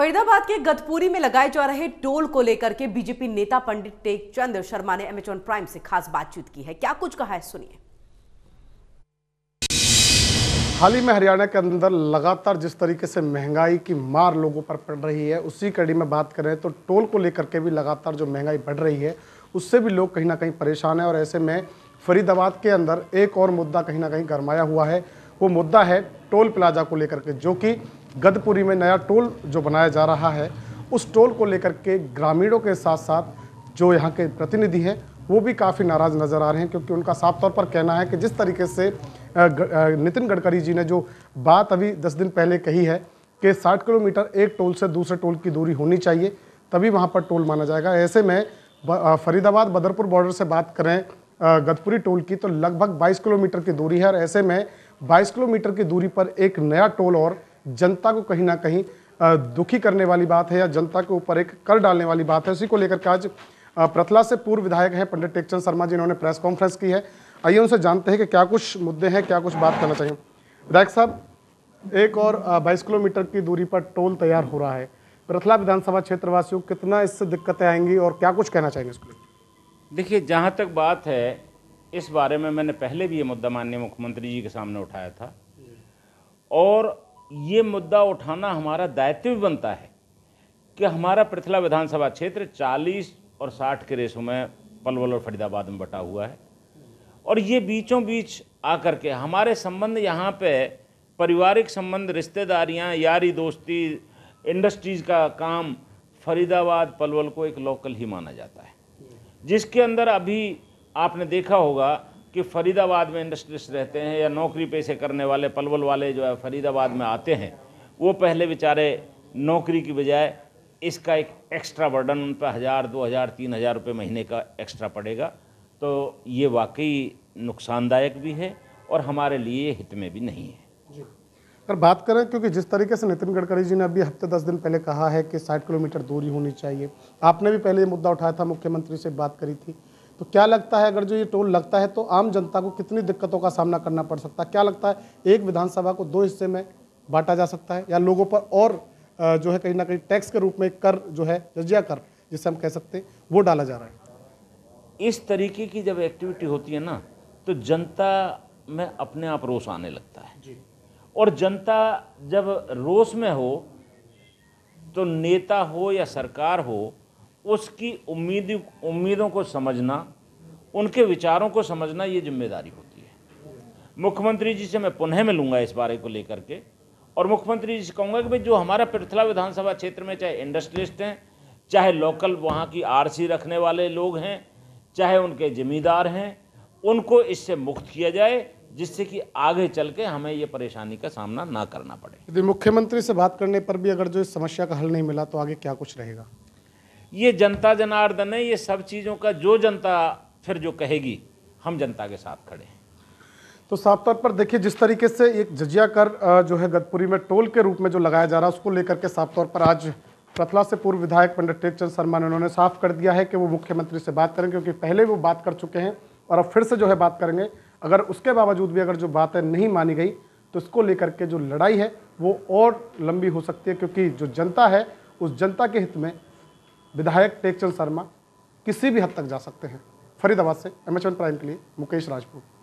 फरीदाबाद के गतपुरी में लगाए जा रहे टोल को लेकर के बीजेपी नेता पंडित टेक चंद शर्मा ने एमेजॉन प्राइम से खास बातचीत की है क्या कुछ कहा है सुनिए हाल ही में हरियाणा के अंदर लगातार जिस तरीके से महंगाई की मार लोगों पर पड़ रही है उसी कड़ी में बात करें तो टोल को लेकर के भी लगातार जो महंगाई बढ़ रही है उससे भी लोग कहीं ना कहीं परेशान है और ऐसे में फरीदाबाद के अंदर एक और मुद्दा कहीं ना कहीं गरमाया हुआ है वो मुद्दा है टोल प्लाजा को लेकर के जो कि गदपुरी में नया टोल जो बनाया जा रहा है उस टोल को लेकर के ग्रामीणों के साथ साथ जो यहाँ के प्रतिनिधि हैं वो भी काफ़ी नाराज़ नज़र आ रहे हैं क्योंकि उनका साफ तौर पर कहना है कि जिस तरीके से नितिन गडकरी जी ने जो बात अभी दस दिन पहले कही है कि 60 किलोमीटर एक टोल से दूसरे टोल की दूरी होनी चाहिए तभी वहाँ पर टोल माना जाएगा ऐसे में फरीदाबाद बदरपुर बॉर्डर से बात करें गदपुरी टोल की तो लगभग 22 किलोमीटर की दूरी है और ऐसे में 22 किलोमीटर की दूरी पर एक नया टोल और जनता को कहीं ना कहीं दुखी करने वाली बात है या जनता के ऊपर एक कर डालने वाली बात है उसी को लेकर आज प्रथला से पूर्व विधायक हैं पंडित टेकचंद शर्मा जी इन्होंने प्रेस कॉन्फ्रेंस की है आइए उनसे जानते हैं कि क्या कुछ मुद्दे हैं क्या कुछ बात करना चाहिए विधायक साहब एक और बाईस किलोमीटर की दूरी पर टोल तैयार हो रहा है प्रथला विधानसभा क्षेत्रवासियों को कितना इससे दिक्कतें आएंगी और क्या कुछ कहना चाहेंगे इसको देखिए जहाँ तक बात है इस बारे में मैंने पहले भी ये मुद्दा माननीय मुख्यमंत्री जी के सामने उठाया था और ये मुद्दा उठाना हमारा दायित्व बनता है कि हमारा पृथला विधानसभा क्षेत्र 40 और 60 के रेसों में पलवल और फरीदाबाद में बटा हुआ है और ये बीचों बीच आकर के हमारे संबंध यहाँ पे पारिवारिक संबंध रिश्तेदारियाँ यारी दोस्ती इंडस्ट्रीज़ का काम फरीदाबाद पलवल को एक लोकल ही माना जाता है जिसके अंदर अभी आपने देखा होगा कि फरीदाबाद में इंडस्ट्रीज रहते हैं या नौकरी पेशे करने वाले पलवल वाले जो है फरीदाबाद में आते हैं वो पहले बेचारे नौकरी की बजाय इसका एक एक्स्ट्रा बर्डन उन पर हज़ार दो हज़ार तीन हज़ार रुपये महीने का एक्स्ट्रा पड़ेगा तो ये वाकई नुकसानदायक भी है और हमारे लिए हित में भी नहीं है अगर बात करें क्योंकि जिस तरीके से नितिन गडकरी जी ने अभी हफ्ते दस दिन पहले कहा है कि साठ किलोमीटर दूरी होनी चाहिए आपने भी पहले ये मुद्दा उठाया था मुख्यमंत्री से बात करी थी तो क्या लगता है अगर जो ये टोल लगता है तो आम जनता को कितनी दिक्कतों का सामना करना पड़ सकता है क्या लगता है एक विधानसभा को दो हिस्से में बांटा जा सकता है या लोगों पर और जो है कहीं ना कहीं टैक्स के रूप में कर जो है जजिया कर जिसे हम कह सकते हैं वो डाला जा रहा है इस तरीके की जब एक्टिविटी होती है ना तो जनता में अपने आप रोष आने लगता है जी। और जनता जब रोष में हो तो नेता हो या सरकार हो उसकी उम्मीद उम्मीदों को समझना उनके विचारों को समझना ये जिम्मेदारी होती है मुख्यमंत्री जी से मैं पुनः मिलूँगा इस बारे को लेकर के और मुख्यमंत्री जी से कहूँगा कि भाई जो हमारा पिथला विधानसभा क्षेत्र में चाहे इंडस्ट्रियलिस्ट हैं चाहे लोकल वहाँ की आरसी रखने वाले लोग हैं चाहे उनके जिम्मेदार हैं उनको इससे मुक्त किया जाए जिससे कि आगे चल के हमें ये परेशानी का सामना ना करना पड़े यदि मुख्यमंत्री से बात करने पर भी अगर जो इस समस्या का हल नहीं मिला तो आगे क्या कुछ रहेगा ये जनता जनार्दन है ये सब चीज़ों का जो जनता फिर जो कहेगी हम जनता के साथ खड़े हैं तो साफ तौर पर देखिए जिस तरीके से एक जजिया कर जो है गदपुरी में टोल के रूप में जो लगाया जा रहा है उसको लेकर के साफ तौर पर आज प्रथला से पूर्व विधायक पंडित टेकचंद शर्मा ने उन्होंने साफ कर दिया है कि वो मुख्यमंत्री से बात करें क्योंकि पहले वो बात कर चुके हैं और अब फिर से जो है बात करेंगे अगर उसके बावजूद भी अगर जो बातें नहीं मानी गई तो इसको लेकर के जो लड़ाई है वो और लंबी हो सकती है क्योंकि जो जनता है उस जनता के हित में विधायक टेकचंद शर्मा किसी भी हद तक जा सकते हैं फरीदाबाद से एम प्राइम के लिए मुकेश राजपूत